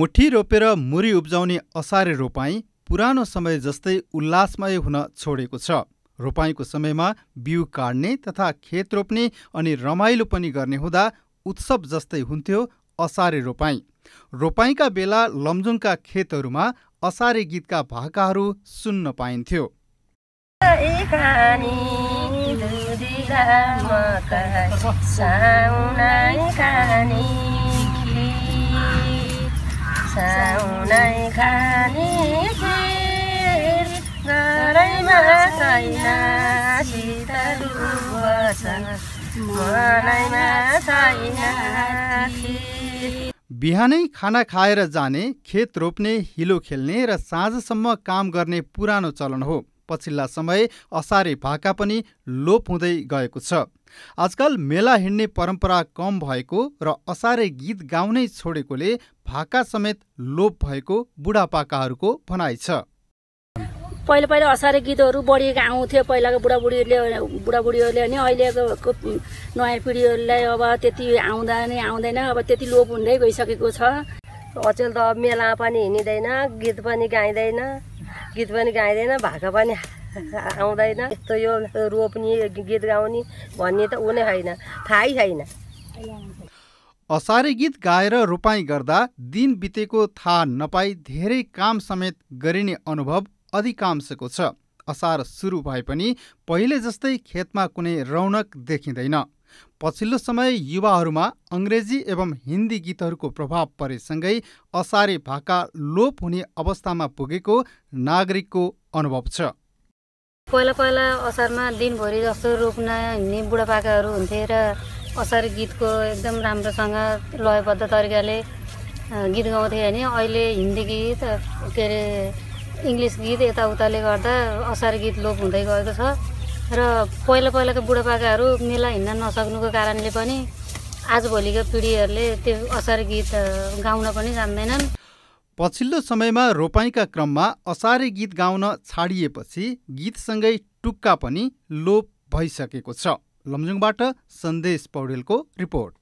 मुठी रोपेर मुरी उब्जाउने असारे रोपाइँ पुरानो समय जस्तै उल्लासमय हुन छोडेको छ रोपाइँको समयमा बिउ काट्ने तथा खेत रोप्ने अनि रमाइलो पनि गर्ने हुँदा उत्सव जस्तै हुन्थ्यो असारे रोपाइँ रोपाईँका बेला लमजुङका खेतहरूमा असारे गीतका भाकाहरू सुन्न पाइन्थ्यो खाने बिहानै खाना खाएर जाने खेत रोप्ने हिलो खेल्ने र साँझसम्म काम गर्ने पुरानो चलन हो पछिल्ला समय असारे भाका पनि लोप हुँदै गएको छ आजकल मेला हिँड्ने परम्परा कम भएको र असारे गीत गाउनै छोडेकोले भाका समेत लोप भएको बुढापाकाहरूको भनाइ छ पहिला पहिला असारे गीतहरू बढी आउँथ्यो पहिलाको बुढाबुढीहरूले बुढाबुढीहरूले अनि अहिलेको नयाँ पिँढीहरूलाई अब त्यति आउँदा नै आउँदैन अब त्यति लोप हुँदै गइसकेको छ अचेल त मेला पनि हिँडिँदैन गीत पनि गाइँदैन गीत पनि गाइँदैन भाका पनि आउँदैन यस्तो यो रोप्ने गीत गाउने भन्ने त ऊ नै होइन थाहै छैन असारे गीत गाएर रोपाइँ गर्दा दिन बितेको थाहा नपाई धेरै काम समेत गरिने अनुभव अधिकांशको छ असार सुरु भए पनि पहिले जस्तै खेतमा कुनै रौनक देखिँदैन पछिल्लो समय युवाहरूमा अङ्ग्रेजी एवं हिन्दी गीतहरूको प्रभाव परेसँगै असारे भाका लोप हुने अवस्थामा पुगेको नागरिकको अनुभव छ पहिला पहिला असारमा दिनभरि जस्तो रोप्न हिँड्ने बुढापाकाहरू हुन्थे र असार गीतको एकदम राम्रोसँग लयबद्ध तरिकाले गीत गाउँथे होइन अहिले हिन्दी गीत के अरे इङ्ग्लिस गीत यताउताले गर्दा असार गीत लोप हुँदै गएको छ र पहिला पहिलाको बुढापाकाहरू मेला हिँड्न नसक्नुको कारणले पनि आजभोलिका पिँढीहरूले त्यो असार गीत गाउन पनि जान्दैनन् पछिल्लो समयमा रोपाइँका क्रममा असारे गीत गाउन छाडिएपछि गीतसँगै टुक्का पनि लोप भइसकेको छ लमजुङबाट सन्देश पौडेलको रिपोर्ट